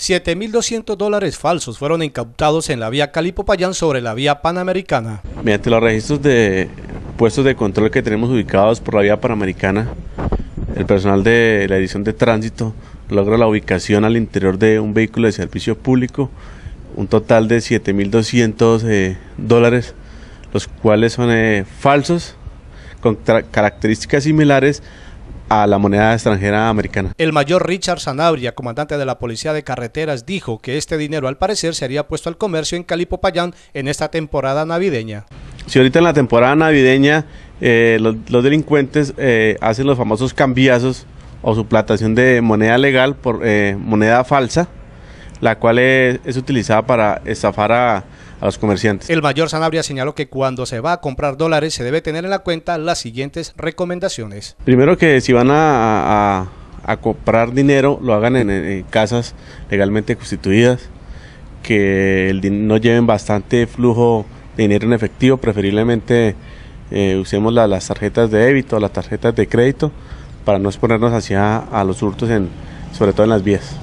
7.200 dólares falsos fueron incautados en la vía Calipo-Payán sobre la vía Panamericana. Mediante los registros de puestos de control que tenemos ubicados por la vía Panamericana, el personal de la edición de tránsito logra la ubicación al interior de un vehículo de servicio público, un total de 7.200 eh, dólares, los cuales son eh, falsos, con características similares a la moneda extranjera americana. El mayor Richard Sanabria, comandante de la Policía de Carreteras, dijo que este dinero al parecer se haría puesto al comercio en Calipopayán en esta temporada navideña. Si ahorita en la temporada navideña eh, los, delincuentes eh, hacen los famosos cambiazos o suplantación de moneda legal por eh, moneda falsa, la cual es, es utilizada para estafar a a los comerciantes. El mayor Sanabria señaló que cuando se va a comprar dólares se debe tener en la cuenta las siguientes recomendaciones. Primero que si van a, a, comprar dinero, lo hagan en, casas legalmente constituidas, que no lleven bastante flujo de dinero en efectivo, preferiblemente eh, usemos las tarjetas de débito, las tarjetas de crédito, para no exponernos hacia a los hurtos en, sobre todo en las vías.